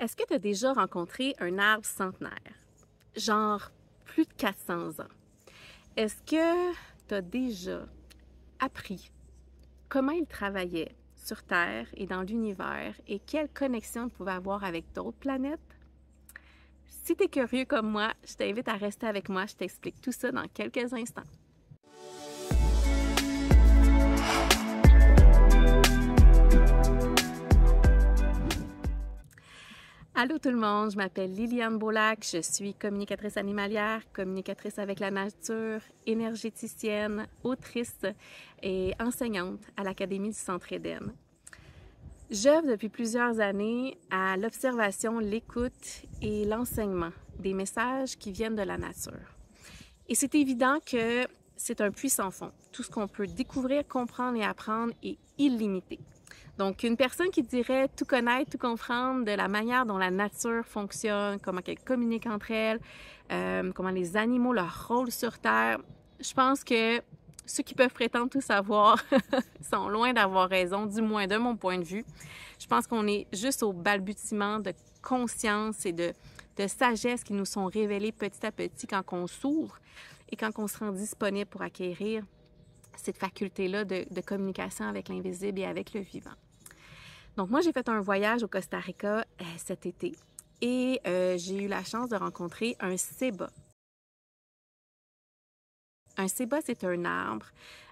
Est-ce que tu as déjà rencontré un arbre centenaire? Genre plus de 400 ans. Est-ce que tu as déjà appris comment il travaillait sur Terre et dans l'univers et quelle connexion il pouvait avoir avec d'autres planètes? Si tu es curieux comme moi, je t'invite à rester avec moi, je t'explique tout ça dans quelques instants. Allô tout le monde, je m'appelle Liliane Bolac, je suis communicatrice animalière, communicatrice avec la nature, énergéticienne, autrice et enseignante à l'Académie du Centre Éden. J'œuvre depuis plusieurs années à l'observation, l'écoute et l'enseignement des messages qui viennent de la nature. Et c'est évident que c'est un puits sans fond. Tout ce qu'on peut découvrir, comprendre et apprendre est illimité. Donc, une personne qui dirait tout connaître, tout comprendre de la manière dont la nature fonctionne, comment elle communique entre elles, euh, comment les animaux, leur rôle sur Terre, je pense que ceux qui peuvent prétendre tout savoir sont loin d'avoir raison, du moins de mon point de vue. Je pense qu'on est juste au balbutiement de conscience et de, sagesse qui nous sont révélées petit à petit quand on s'ouvre et quand on se rend disponible pour acquérir cette faculté-là de, communication avec l'invisible et avec le vivant. Donc moi, j'ai fait un voyage au Costa Rica euh, cet été et euh, j'ai eu la chance de rencontrer un ceba. Un ceba, c'est un arbre,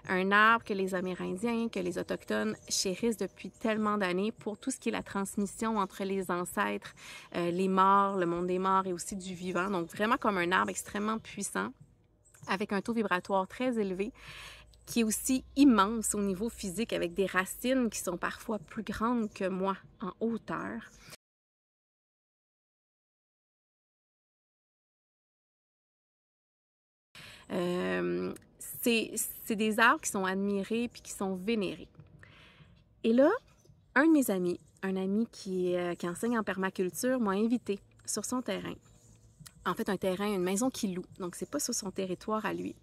un arbre que les Amérindiens, que les Autochtones chérissent depuis tellement d'années pour tout ce qui est la transmission entre les ancêtres, euh, les morts, le monde des morts et aussi du vivant. Donc vraiment comme un arbre extrêmement puissant avec un taux vibratoire très élevé qui est aussi immense au niveau physique, avec des racines qui sont parfois plus grandes que moi en hauteur. Euh, c'est des arbres qui sont admirés puis qui sont vénérés. Et là, un de mes amis, un ami qui, euh, enseigne en permaculture, m'a invité sur son terrain. En fait, un terrain, une maison qu'il loue, donc c'est pas sur son territoire à lui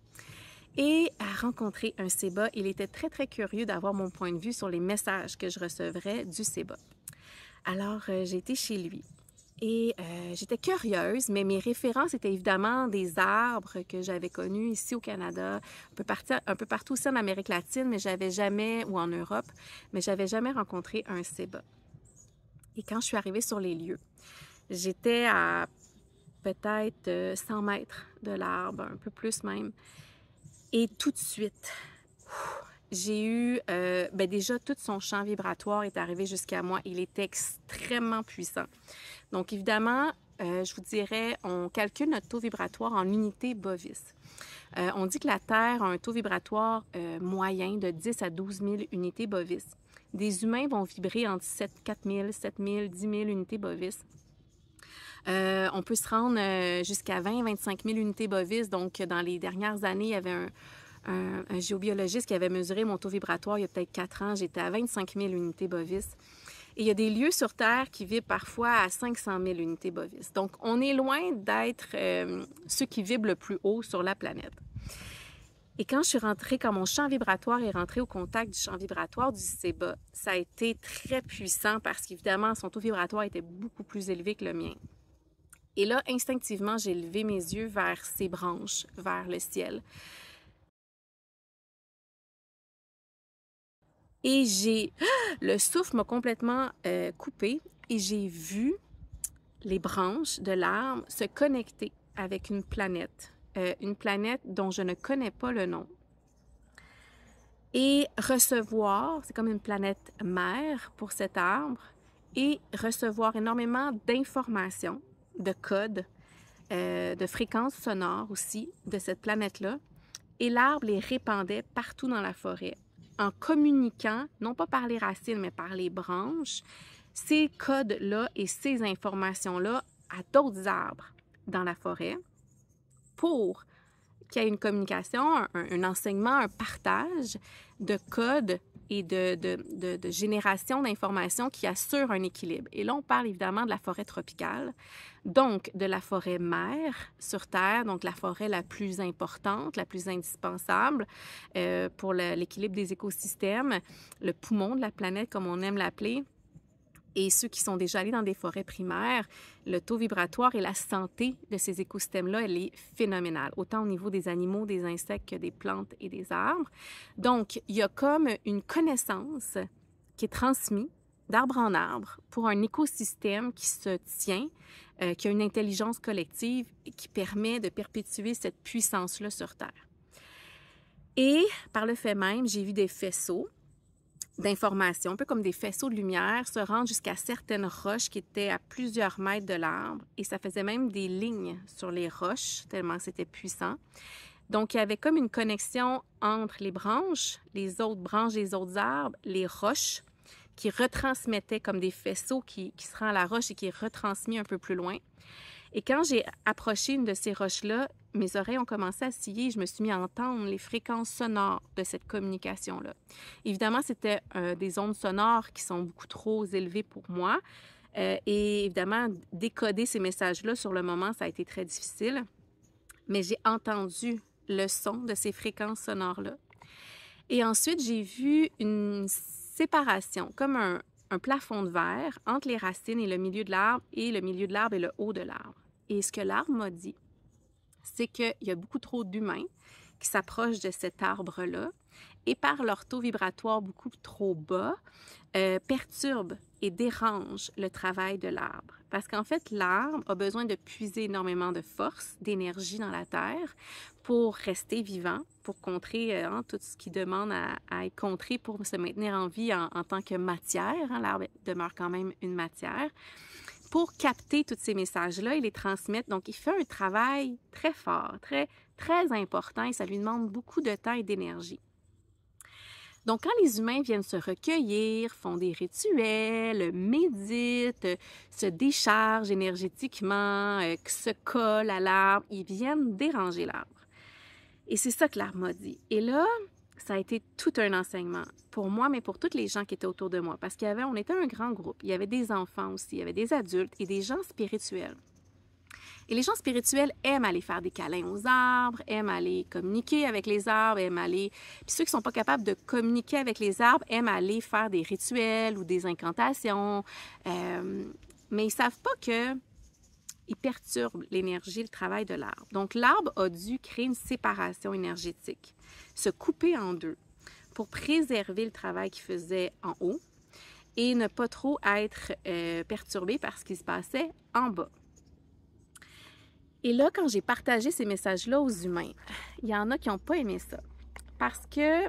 et à rencontrer un séba, Il était très, très curieux d'avoir mon point de vue sur les messages que je recevrais du SEBA. Alors, euh, j'étais chez lui. Et euh, j'étais curieuse, mais mes références étaient évidemment des arbres que j'avais connus ici au Canada, un peu, partout, un peu partout aussi en Amérique latine, mais j'avais jamais, ou en Europe, mais j'avais jamais rencontré un séba. Et quand je suis arrivée sur les lieux, j'étais à peut-être 100 euh, mètres de l'arbre, un peu plus même. Et tout de suite, j'ai eu, euh, ben déjà, tout son champ vibratoire est arrivé jusqu'à moi. Il était extrêmement puissant. Donc, évidemment, euh, je vous dirais, on calcule notre taux vibratoire en unité bovis. Euh, on dit que la Terre a un taux vibratoire euh, moyen de 10 à 12 000 unités bovis. Des humains vont vibrer entre 4 000, 7 000, 10 000 unités bovis. Euh, on peut se rendre euh, jusqu'à 20-25 000 unités bovis. Donc, dans les dernières années, il y avait un, géobiologiste qui avait mesuré mon taux vibratoire il y a peut-être 4 ans. J'étais à 25 000 unités bovis. Et il y a des lieux sur Terre qui vibrent parfois à 500 000 unités bovis. Donc, on est loin d'être euh, ceux qui vibrent le plus haut sur la planète. Et quand je suis rentrée, quand mon champ vibratoire est rentré au contact du champ vibratoire du Seba, ça a été très puissant parce qu'évidemment, son taux vibratoire était beaucoup plus élevé que le mien. Et là, instinctivement, j'ai levé mes yeux vers ces branches, vers le ciel. Et j'ai... Le souffle m'a complètement euh, coupé et j'ai vu les branches de l'arbre se connecter avec une planète, euh, une planète dont je ne connais pas le nom. Et recevoir, c'est comme une planète mère pour cet arbre, et recevoir énormément d'informations de codes, euh, de fréquences sonores aussi de cette planète-là. Et l'arbre les répandait partout dans la forêt en communiquant, non pas par les racines, mais par les branches, ces codes-là et ces informations-là à d'autres arbres dans la forêt pour qu'il y ait une communication, un, enseignement, un partage de codes et de, de, génération d'informations qui assurent un équilibre. Et là, on parle évidemment de la forêt tropicale, donc de la forêt mère sur Terre, donc la forêt la plus importante, la plus indispensable euh, pour l'équilibre des écosystèmes, le poumon de la planète, comme on aime l'appeler et ceux qui sont déjà allés dans des forêts primaires, le taux vibratoire et la santé de ces écosystèmes-là, elle est phénoménale, autant au niveau des animaux, des insectes que des plantes et des arbres. Donc, il y a comme une connaissance qui est transmise d'arbre en arbre pour un écosystème qui se tient, euh, qui a une intelligence collective et qui permet de perpétuer cette puissance-là sur Terre. Et par le fait même, j'ai vu des faisceaux d'informations, un peu comme des faisceaux de lumière, se rendent jusqu'à certaines roches qui étaient à plusieurs mètres de l'arbre et ça faisait même des lignes sur les roches, tellement c'était puissant. Donc, il y avait comme une connexion entre les branches, les autres branches des autres arbres, les roches, qui retransmettaient comme des faisceaux qui, qui se rendent à la roche et qui est retransmis un peu plus loin. Et quand j'ai approché une de ces roches-là, mes oreilles ont commencé à scier, je me suis mis à entendre les fréquences sonores de cette communication-là. Évidemment, c'était euh, des ondes sonores qui sont beaucoup trop élevées pour moi. Euh, et évidemment, décoder ces messages-là sur le moment, ça a été très difficile. Mais j'ai entendu le son de ces fréquences sonores-là. Et ensuite, j'ai vu une séparation, comme un, un plafond de verre entre les racines et le milieu de l'arbre, et le milieu de l'arbre et le haut de l'arbre. Et ce que l'arbre m'a dit, c'est qu'il y a beaucoup trop d'humains qui s'approchent de cet arbre-là et par leur taux vibratoire beaucoup trop bas, euh, perturbent et dérangent le travail de l'arbre. Parce qu'en fait, l'arbre a besoin de puiser énormément de force, d'énergie dans la terre pour rester vivant, pour contrer euh, hein, tout ce qui demande à, être contré pour se maintenir en vie en, tant que matière. Hein. l'arbre demeure quand même une matière pour capter tous ces messages-là et les transmettre. Donc, il fait un travail très fort, très, très important et ça lui demande beaucoup de temps et d'énergie. Donc, quand les humains viennent se recueillir, font des rituels, méditent, se déchargent énergétiquement, euh, se collent à l'arbre, ils viennent déranger l'arbre. Et c'est ça que l'arbre m'a dit. Et là, ça a été tout un enseignement pour moi, mais pour toutes les gens qui étaient autour de moi. Parce qu'il y avait, on était un grand groupe. Il y avait des enfants aussi, il y avait des adultes et des gens spirituels. Et les gens spirituels aiment aller faire des câlins aux arbres, aiment aller communiquer avec les arbres, aiment aller. Puis ceux qui sont pas capables de communiquer avec les arbres aiment aller faire des rituels ou des incantations. Euh, mais ils savent pas que ils perturbent l'énergie, le travail de l'arbre. Donc l'arbre a dû créer une séparation énergétique se couper en deux pour préserver le travail qu'il faisait en haut et ne pas trop être euh, perturbé par ce qui se passait en bas. Et là, quand j'ai partagé ces messages-là aux humains, il y en a qui n'ont pas aimé ça. Parce que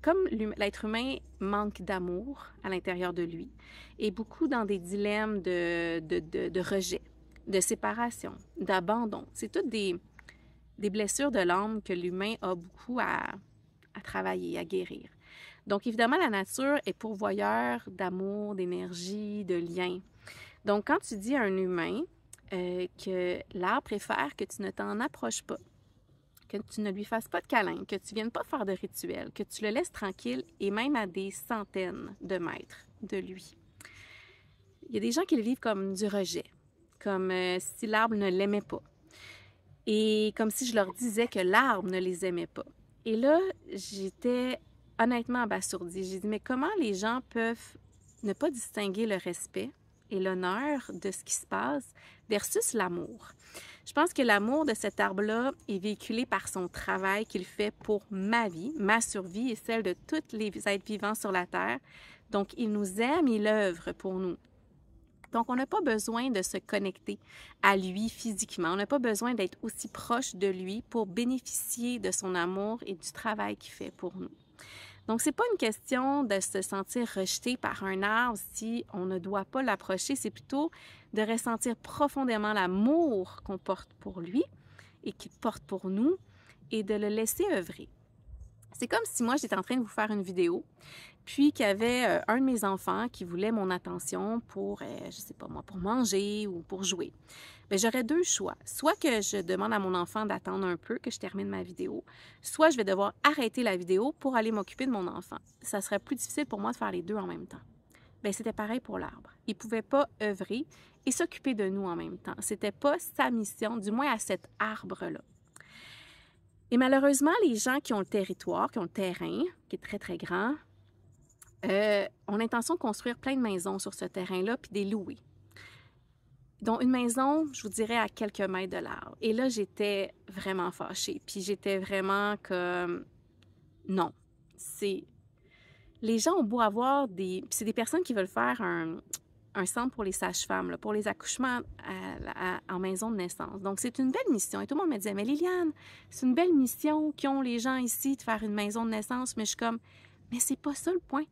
comme l'être humain manque d'amour à l'intérieur de lui, et beaucoup dans des dilemmes de, de rejet, de séparation, d'abandon, c'est toutes des, des blessures de l'âme que l'humain a beaucoup à, travailler, à guérir. Donc, évidemment, la nature est pourvoyeur d'amour, d'énergie, de liens. Donc, quand tu dis à un humain euh, que l'arbre préfère que tu ne t'en approches pas, que tu ne lui fasses pas de câlin, que tu viennes pas faire de rituel, que tu le laisses tranquille et même à des centaines de mètres de lui. Il y a des gens qui le vivent comme du rejet, comme euh, si l'arbre ne l'aimait pas, et comme si je leur disais que l'arbre ne les aimait pas. Et là, j'étais honnêtement abasourdie. J'ai dit, mais comment les gens peuvent ne pas distinguer le respect et l'honneur de ce qui se passe versus l'amour? Je pense que l'amour de cet arbre-là est véhiculé par son travail qu'il fait pour ma vie, ma survie et celle de tous les êtres vivants sur la Terre. Donc, il nous aime, il œuvre pour nous. Donc, on n'a pas besoin de se connecter à lui physiquement. On n'a pas besoin d'être aussi proche de lui pour bénéficier de son amour et du travail qu'il fait pour nous. Donc, ce n'est pas une question de se sentir rejeté par un arbre si on ne doit pas l'approcher. C'est plutôt de ressentir profondément l'amour qu'on porte pour lui et qu'il porte pour nous et de le laisser œuvrer. C'est comme si moi j'étais en train de vous faire une vidéo puis qu'il y avait euh, un de mes enfants qui voulait mon attention pour, euh, je sais pas moi, pour manger ou pour jouer. Mais ben, j'aurais deux choix. Soit que je demande à mon enfant d'attendre un peu que je termine ma vidéo, soit je vais devoir arrêter la vidéo pour aller m'occuper de mon enfant. Ça serait plus difficile pour moi de faire les deux en même temps. Bien, c'était pareil pour l'arbre. Il ne pouvait pas œuvrer et s'occuper de nous en même temps. C'était pas sa mission, du moins à cet arbre-là. Et malheureusement, les gens qui ont le territoire, qui ont le terrain, qui est très très grand, euh, on a l'intention de construire plein de maisons sur ce terrain-là, puis des louer. Donc, une maison, je vous dirais, à quelques mètres de l'arbre. Et là, j'étais vraiment fâchée. Puis j'étais vraiment comme, non, c'est... Les gens ont beau avoir des... c'est des personnes qui veulent faire un, centre pour les sages-femmes, pour les accouchements en maison de naissance. Donc, c'est une belle mission. Et tout le monde me disait, mais Liliane, c'est une belle mission qu'ont les gens ici de faire une maison de naissance. Mais je suis comme, mais c'est pas ça le point.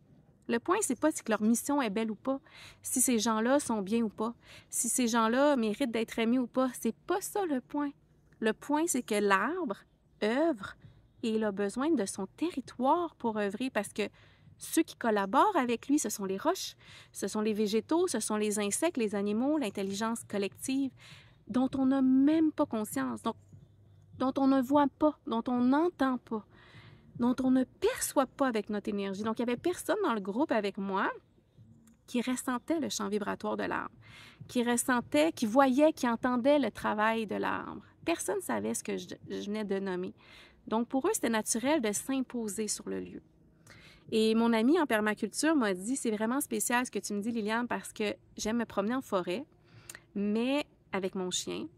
Le point, c'est pas si leur mission est belle ou pas, si ces gens-là sont bien ou pas, si ces gens-là méritent d'être aimés ou pas. C'est pas ça le point. Le point, c'est que l'arbre œuvre et il a besoin de son territoire pour œuvrer parce que ceux qui collaborent avec lui, ce sont les roches, ce sont les végétaux, ce sont les insectes, les animaux, l'intelligence collective dont on n'a même pas conscience, dont on ne voit pas, dont on n'entend pas dont on ne perçoit pas avec notre énergie. Donc, il n'y avait personne dans le groupe avec moi qui ressentait le champ vibratoire de l'arbre, qui ressentait, qui voyait, qui entendait le travail de l'arbre. Personne ne savait ce que je, je, venais de nommer. Donc, pour eux, c'était naturel de s'imposer sur le lieu. Et mon ami en permaculture m'a dit, c'est vraiment spécial ce que tu me dis, Liliane, parce que j'aime me promener en forêt, mais avec mon chien.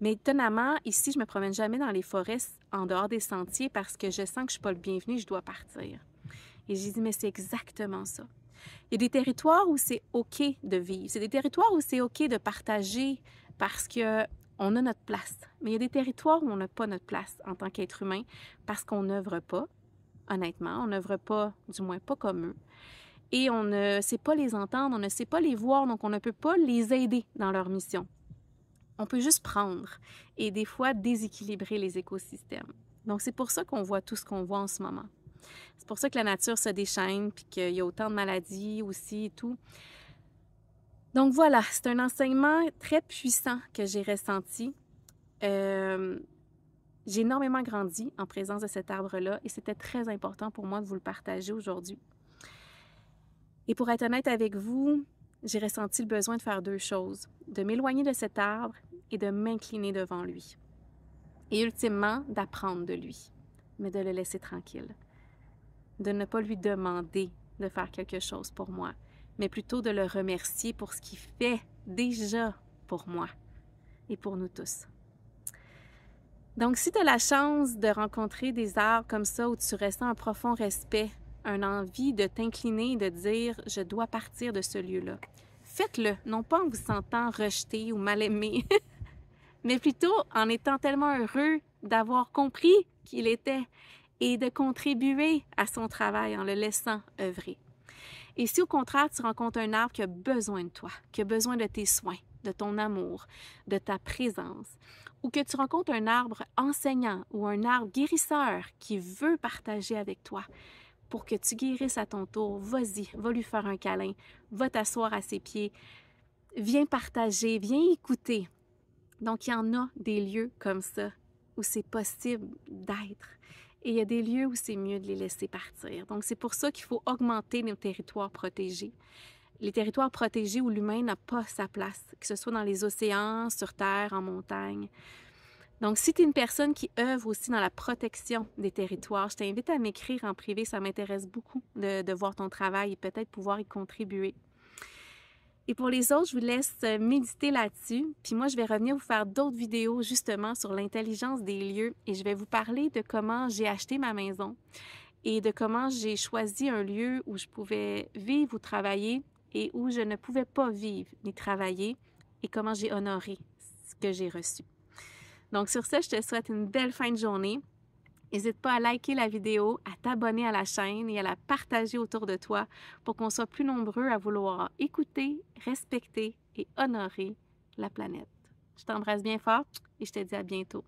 Mais étonnamment, ici, je me promène jamais dans les forêts en dehors des sentiers parce que je sens que je suis pas le bienvenu, je dois partir. Et j'ai dit, mais c'est exactement ça. Il y a des territoires où c'est OK de vivre. C'est des territoires où c'est OK de partager parce que on a notre place. Mais il y a des territoires où on n'a pas notre place en tant qu'être humain parce qu'on n'œuvre pas, honnêtement. On n'œuvre pas, du moins pas comme eux. Et on ne sait pas les entendre, on ne sait pas les voir, donc on ne peut pas les aider dans leur mission on peut juste prendre et des fois déséquilibrer les écosystèmes. Donc c'est pour ça qu'on voit tout ce qu'on voit en ce moment. C'est pour ça que la nature se déchaîne, puis qu'il y a autant de maladies aussi et tout. Donc voilà, c'est un enseignement très puissant que j'ai ressenti. Euh, j'ai énormément grandi en présence de cet arbre-là et c'était très important pour moi de vous le partager aujourd'hui. Et pour être honnête avec vous, j'ai ressenti le besoin de faire deux choses. De m'éloigner de cet arbre et de m'incliner devant lui. Et ultimement, d'apprendre de lui, mais de le laisser tranquille. De ne pas lui demander de faire quelque chose pour moi, mais plutôt de le remercier pour ce qu'il fait déjà pour moi et pour nous tous. Donc, si tu as la chance de rencontrer des arts comme ça où tu ressens un profond respect, une envie de t'incliner, de dire je dois partir de ce lieu-là, faites-le, non pas en vous sentant rejeté ou mal aimé, mais plutôt en étant tellement heureux d'avoir compris qu'il était et de contribuer à son travail en le laissant œuvrer. Et si au contraire tu rencontres un arbre qui a besoin de toi, qui a besoin de tes soins, de ton amour, de ta présence, ou que tu rencontres un arbre enseignant ou un arbre guérisseur qui veut partager avec toi pour que tu guérisses à ton tour, vas-y, va lui faire un câlin, va t'asseoir à ses pieds, viens partager, viens écouter, donc, il y en a des lieux comme ça où c'est possible d'être. Et il y a des lieux où c'est mieux de les laisser partir. Donc, c'est pour ça qu'il faut augmenter nos territoires protégés. Les territoires protégés où l'humain n'a pas sa place, que ce soit dans les océans, sur Terre, en montagne. Donc, si tu es une personne qui œuvre aussi dans la protection des territoires, je t'invite à m'écrire en privé. Ça m'intéresse beaucoup de, de voir ton travail et peut-être pouvoir y contribuer. Et pour les autres, je vous laisse euh, méditer là-dessus. Puis moi, je vais revenir vous faire d'autres vidéos justement sur l'intelligence des lieux et je vais vous parler de comment j'ai acheté ma maison et de comment j'ai choisi un lieu où je pouvais vivre ou travailler et où je ne pouvais pas vivre ni travailler et comment j'ai honoré ce que j'ai reçu. Donc sur ça, je te souhaite une belle fin de journée N'hésite pas à liker la vidéo, à t'abonner à la chaîne et à la partager autour de toi pour qu'on soit plus nombreux à vouloir écouter, respecter et honorer la planète. Je t'embrasse bien fort et je te dis à bientôt.